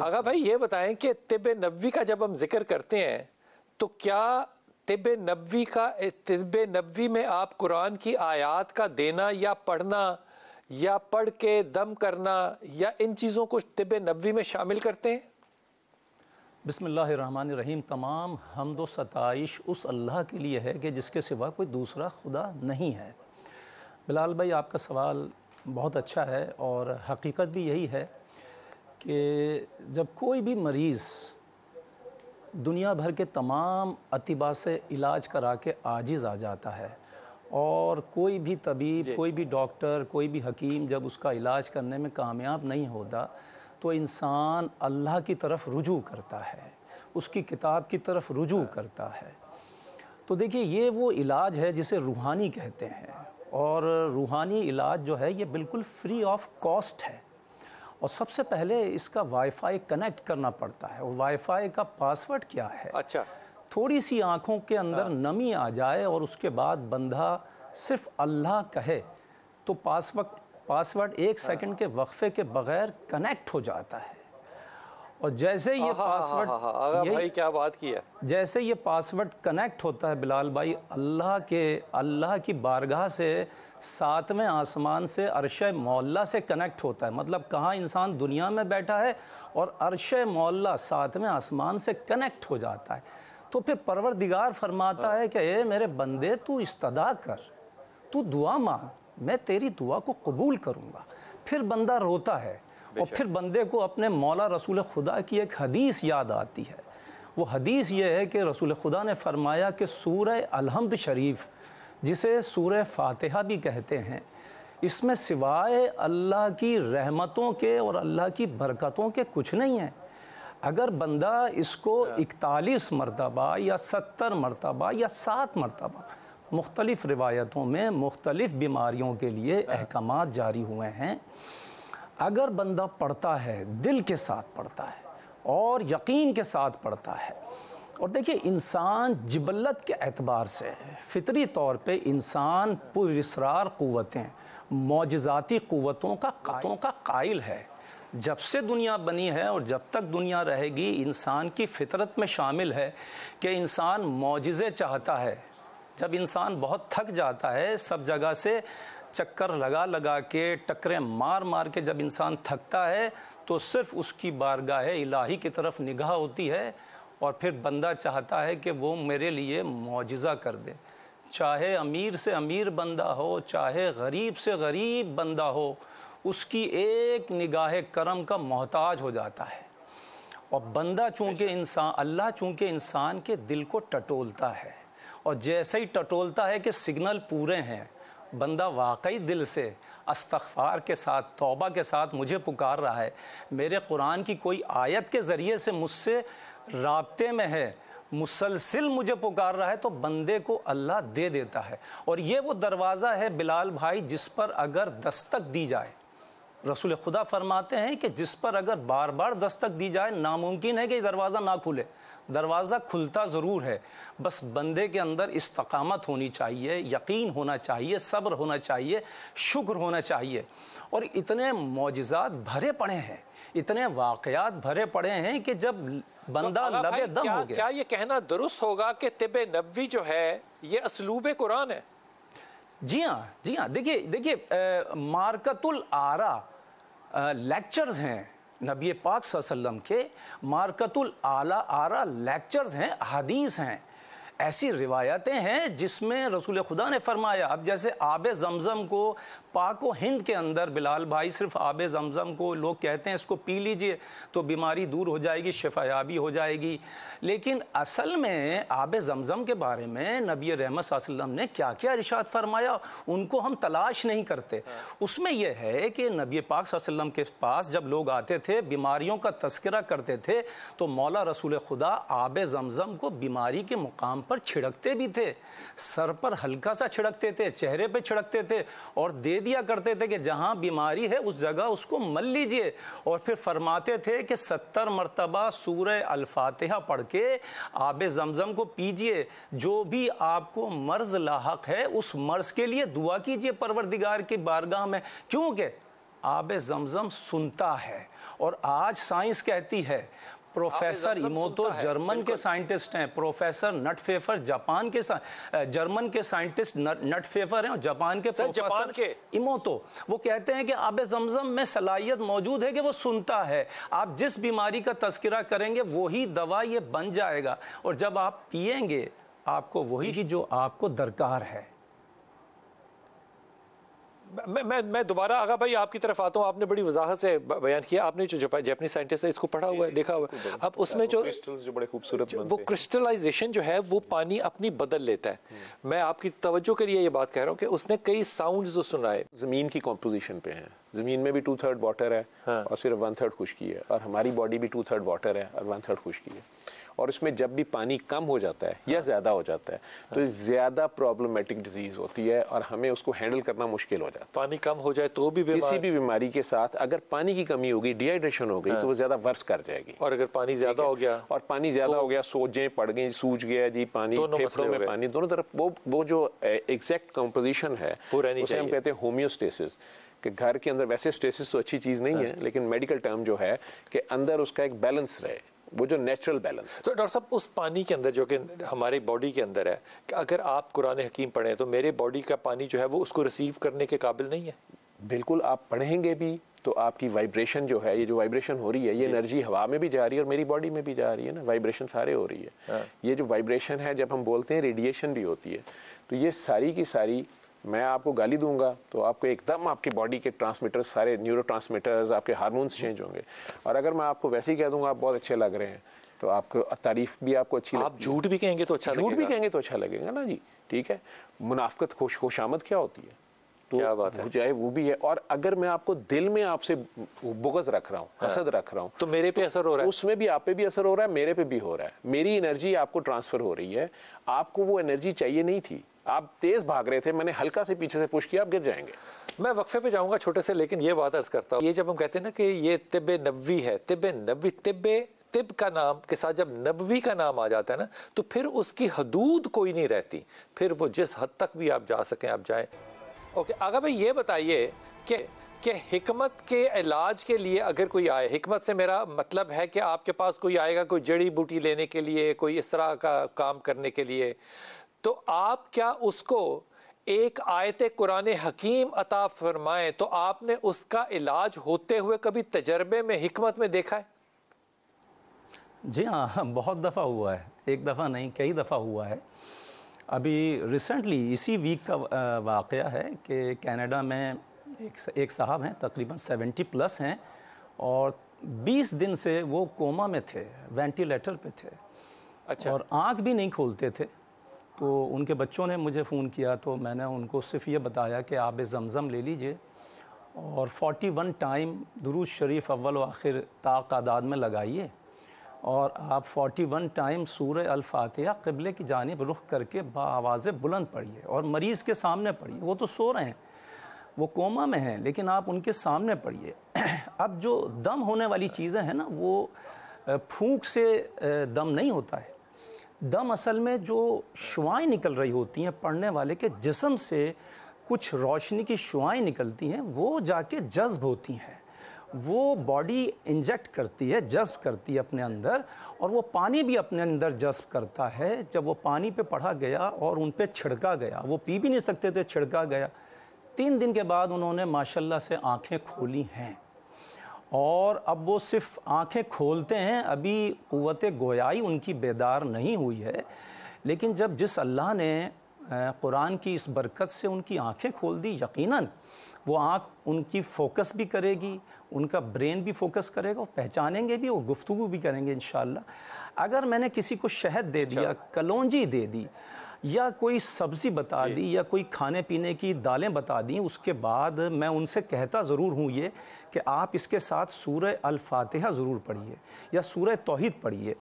आगा भाई ये बताएं कि तिब नबी का जब हम जिक्र करते हैं तो क्या तिब नबी का तिब नबी में आप कुरान की आयात का देना या पढ़ना या पढ़ के दम करना या इन चीज़ों को तिब नबी में शामिल करते हैं बसमिल्ल रहीम तमाम हमदो सताइश उस अल्लाह के लिए है कि जिसके सिवा कोई दूसरा खुदा नहीं है बिलाल भाई आपका सवाल बहुत अच्छा है और हकीकत भी यही है कि जब कोई भी मरीज़ दुनिया भर के तमाम अतिबा से इलाज करा के आजिज़ आ जाता है और कोई भी तबीब कोई भी डॉक्टर कोई भी हकीम जब उसका इलाज करने में कामयाब नहीं होता तो इंसान अल्लाह की तरफ रुजू करता है उसकी किताब की तरफ रुजू हाँ। करता है तो देखिए ये वो इलाज है जिसे रूहानी कहते हैं और रूहानी इलाज जो है ये बिल्कुल फ्री ऑफ कॉस्ट है और सबसे पहले इसका वाईफाई कनेक्ट करना पड़ता है और वाईफाई का पासवर्ड क्या है अच्छा थोड़ी सी आंखों के अंदर हाँ। नमी आ जाए और उसके बाद बंधा सिर्फ अल्लाह कहे तो पासवर्ड पासवर्ड एक सेकंड हाँ। के वक्फे के बगैर कनेक्ट हो जाता है और जैसे ये पासवर्ड भाई क्या बात की है जैसे ये पासवर्ड कनेक्ट होता है बिलाल भाई अल्लाह के अल्लाह की बारगाह से सातवें आसमान से अरश मोल्ला से कनेक्ट होता है मतलब कहाँ इंसान दुनिया में बैठा है और अरश मोल्ला सातवें आसमान से कनेक्ट हो जाता है तो फिर परवरदिगार फरमाता हाँ। है कि ए मेरे बंदे तू इसदा कर तू दुआ मांग मैं तेरी दुआ को कबूल करूँगा फिर बंदा रोता है और फिर बंदे को अपने मौला रसूल खुदा की एक हदीस याद आती है वो हदीस ये है कि रसूल खुदा ने फरमाया कि सूर अलहमद शरीफ जिसे सूर फातिहा भी कहते हैं इसमें सिवाय अल्लाह की रहमतों के और अल्लाह की बरकतों के कुछ नहीं है अगर बंदा इसको हाँ। इकतालीस मरतबा या सत्तर मरतबा या सात मरतबा मुख्तलिफ़ रिवायतों में मुख्तलिफ़ बीमारियों के लिए हाँ। अहकाम जारी हुए हैं अगर बंदा पढ़ता है दिल के साथ पढ़ता है और यकीन के साथ पढ़ता है और देखिए इंसान जबलत के अतबार से फितरी तौर पे इंसान पुरसरार क़वतें मोजाती क़वतों का कतों का कायल है जब से दुनिया बनी है और जब तक दुनिया रहेगी इंसान की फितरत में शामिल है कि इंसान मोजे चाहता है जब इंसान बहुत थक जाता है सब जगह से चक्कर लगा लगा के टकरे मार मार के जब इंसान थकता है तो सिर्फ उसकी बारगाह इलाही की तरफ निगाह होती है और फिर बंदा चाहता है कि वो मेरे लिए मुआजा कर दे चाहे अमीर से अमीर बंदा हो चाहे गरीब से गरीब बंदा हो उसकी एक निगाह करम का मोहताज हो जाता है और बंदा चूँकि इंसान अल्लाह चूँकि इंसान के दिल को टटोलता है और जैसे ही टटोलता है कि सिग्नल पूरे हैं बंदा वाकई दिल से अस्तफ़ार के साथ तौबा के साथ मुझे पुकार रहा है मेरे कुरान की कोई आयत के ज़रिए से मुझसे रबते में है मुसलसिल मुझे पुकार रहा है तो बंदे को अल्लाह दे देता है और ये वो दरवाज़ा है बिलाल भाई जिस पर अगर दस्तक दी जाए रसूल खुदा फरमाते हैं कि जिस पर अगर बार बार दस्तक दी जाए नामुमकिन है कि दरवाज़ा ना खुले दरवाज़ा खुलता ज़रूर है बस बंदे के अंदर इस्तकामत होनी चाहिए यकीन होना चाहिए सब्र होना चाहिए शुक्र होना चाहिए और इतने मोजात भरे पड़े हैं इतने वाक़ात भरे पड़े हैं कि जब बंदा तो लबे दम हो गया क्या ये कहना दुरुस्त होगा कि तिब नबी जो है ये इसलूब कुरान है जी हाँ जी हाँ देखिए देखिए मार्कतुल आरा लेक्चर्स हैं नबी पाक सल्लम के मार्कतुल आला आरा लेक्चर्स हैं हदीस हैं ऐसी रिवायतें हैं जिसमें रसूल खुदा ने फरमाया अब जैसे आब जमज़म को पाक व हिंद के अंदर बिलाल भाई सिर्फ आब जमज़म को लोग कहते हैं इसको पी लीजिए तो बीमारी दूर हो जाएगी शिफायाबी हो जाएगी लेकिन असल में आब जमज़म के बारे में नबी रहमत वसम ने क्या क्या इर्शाद फरमाया उनको हम तलाश नहीं करते उसमें यह है कि नबी पाक वसम के पास जब लोग आते थे बीमारियों का तस्करा करते थे तो मौला रसूल खुदा आब जमज़म को बीमारी के मुकाम पर छिड़कते भी थे सर पर हल्का सा छिड़कते थे चेहरे पर छिड़कते थे और दे दिया करते थे कि जहाँ बीमारी है उस जगह उसको मल लीजिए और फिर फरमाते थे कि सत्तर मरतबा सूर अलफातहा पढ़ के आब जमज़म को पीजिए जो भी आपको मर्ज लाक है उस मर्ज के लिए दुआ कीजिए परवरदिगार की बारगाह में क्योंकि आब जमज़म सुनता है और आज साइंस कहती है प्रोफेसर इमोतो जर्मन के साइंटिस्ट हैं प्रोफेसर नटफेफर जापान के जर्मन के साइंटिस्ट नटफेफर हैं और जापान के प्रोफेसर के इमोतो वो कहते हैं कि आब जमजम में सलाहियत मौजूद है कि वो सुनता है आप जिस बीमारी का तस्करा करेंगे वही दवा ये बन जाएगा और जब आप पियेंगे आपको वही जो आपको दरकार है मैं मैं मैं दोबारा आगा भाई आपकी तरफ आता हूँ आपने बड़ी वजाहत से बयान किया आपने जो जापानी साइंटिस्ट है इसको पढ़ा हुआ है देखा हुआ है अब उसमें जो क्रिस्टल्स जो बड़े खूबसूरत वो क्रिस्टलाइजेशन जो है वो पानी अपनी बदल लेता है हम्म। मैं आपकी तवज्जो के लिए ये बात कह रहा हूँ कि उसने कई साउंड जो सुनाए ज़मीन की कॉम्पोजिशन पे है ज़मीन में भी टू थर्ड वाटर है हाँ। और सिर्फ वन थर्ड खुश्की है और हमारी बॉडी भी टू थर्ड वाटर है और वन थर्ड खुश्की है और उसमें जब भी पानी कम हो जाता है या हाँ। ज़्यादा हो जाता है तो ज़्यादा प्रॉब्लमेटिक डिजीज़ होती है और हमें उसको हैंडल करना मुश्किल हो जाता है पानी कम हो जाए तो भी किसी भी बीमारी के साथ अगर पानी की कमी होगी डिहाइड्रेशन हो गई तो वो हाँ। ज़्यादा वर्स कर जाएगी और अगर पानी ज़्यादा हो गया और पानी ज़्यादा तो- हो गया सोजे पड़ गई सूज गया जी पानी फेफड़ों में पानी दोनों तरफ वो वो जो एग्जैक्ट कम्पोजिशन है उसे हम कहते हैं होम्योस्टेसिस कि घर के अंदर वैसे स्टेसिस तो अच्छी चीज़ नहीं हाँ। है लेकिन मेडिकल टर्म जो है कि अंदर उसका एक बैलेंस रहे वो जो नेचुरल बैलेंस तो डॉक्टर साहब उस पानी के अंदर जो कि हमारे बॉडी के अंदर है कि अगर आप कुरान हकीम पढ़ें तो मेरे बॉडी का पानी जो है वो उसको रिसीव करने के काबिल नहीं है बिल्कुल आप पढ़ेंगे भी तो आपकी वाइब्रेशन जो है ये जो वाइब्रेशन हो रही है ये एनर्जी हवा में भी जा रही है और मेरी बॉडी में भी जा रही है ना वाइब्रेशन सारे हो रही है हाँ। ये जो वाइब्रेशन है जब हम बोलते हैं रेडिएशन भी होती है तो ये सारी की सारी मैं आपको गाली दूंगा तो आपको एकदम आपकी बॉडी के ट्रांसमीटर्स सारे न्यूरो आपके हारमोन्स चेंज होंगे और अगर मैं आपको वैसे ही कह दूंगा आप बहुत अच्छे लग रहे हैं तो आपको तारीफ भी आपको अच्छी आप झूठ भी कहेंगे तो अच्छा झूठ भी कहेंगे तो अच्छा लगेगा ना जी ठीक है मुनाफ्त खुश खुश आमद क्या होती है तो क्या बात है चाहे वो भी है और अगर मैं आपको दिल में आपसे बुगज रख रहा हूँ हाँ। हसद रख रहा हूँ तो मेरे पे तो असर हो रहा है उसमें भी आप पे भी असर हो रहा है मेरे पे भी हो रहा है मेरी एनर्जी आपको ट्रांसफर हो रही है आपको वो एनर्जी चाहिए नहीं थी आप तेज भाग रहे थे मैंने हल्का से पीछे से पुश किया आप गिर जाएंगे मैं वक्फे पे जाऊंगा छोटे से लेकिन ये बात अर्ज करता हूँ ये जब हम कहते हैं ना कि ये तिब नबी है तिब नबी तिब तिब का नाम के साथ जब नबवी का नाम आ जाता है ना तो फिर उसकी हदूद कोई नहीं रहती फिर वो जिस हद तक भी आप जा सकें आप जाएं ओके अगर भाई ये बताइए कि कि हमत के इलाज के लिए अगर कोई आए हमत से मेरा मतलब है कि आपके पास कोई आएगा कोई जड़ी बूटी लेने के लिए कोई इस तरह का काम करने के लिए तो आप क्या उसको एक आयत कुरान हकीम अता फरमाए तो आपने उसका इलाज होते हुए कभी तजर्बे में हमत में देखा है जी हाँ बहुत दफ़ा हुआ है एक दफ़ा नहीं कई दफ़ा हुआ है अभी रिसेंटली इसी वीक का वाक़ है कि कनाडा में एक एक साहब हैं तकरीबन 70 प्लस हैं और 20 दिन से वो कोमा में थे वेंटिलेटर पे थे अच्छा और आँख भी नहीं खोलते थे तो उनके बच्चों ने मुझे फ़ोन किया तो मैंने उनको सिर्फ ये बताया कि आप जमज़म ले लीजिए और 41 टाइम दुरुज़ शरीफ अव्वल व आखिर तादाद में लगाइए और आप 41 टाइम सूर अलफातः कबले की जानब रुख करके आवाज़ें बुलंद पढ़िए और मरीज़ के सामने पढ़िए वो तो सो रहे हैं वो कोमा में हैं लेकिन आप उनके सामने पढ़िए अब जो दम होने वाली चीज़ें हैं ना वो फूंक से दम नहीं होता है दम असल में जो शुआएँ निकल रही होती हैं पढ़ने वाले के जिसम से कुछ रोशनी की शुआएँ निकलती हैं वो जाके जज्ब होती हैं वो बॉडी इंजेक्ट करती है जज्ब करती है अपने अंदर और वो पानी भी अपने अंदर जज्ब करता है जब वो पानी पे पढ़ा गया और उन पर छिड़का गया वो पी भी नहीं सकते थे छिड़का गया तीन दिन के बाद उन्होंने माशाल्लाह से आंखें खोली हैं और अब वो सिर्फ आंखें खोलते हैं अभी क़वत गोयाई उनकी बेदार नहीं हुई है लेकिन जब जिस अल्लाह ने कुरान की इस बरकत से उनकी आंखें खोल दी यकीनन वो आँख उनकी फ़ोकस भी करेगी उनका ब्रेन भी फोकस करेगा और पहचानेंगे भी और गुफ्तु भी करेंगे इन अगर मैंने किसी को शहद दे दिया अच्छा। कलौजी दे दी या कोई सब्ज़ी बता दी या कोई खाने पीने की दालें बता दी उसके बाद मैं उनसे कहता ज़रूर हूँ ये कि आप इसके साथ सूर्य अल ज़रूर पढ़िए या सूर्य तोहद पढ़िए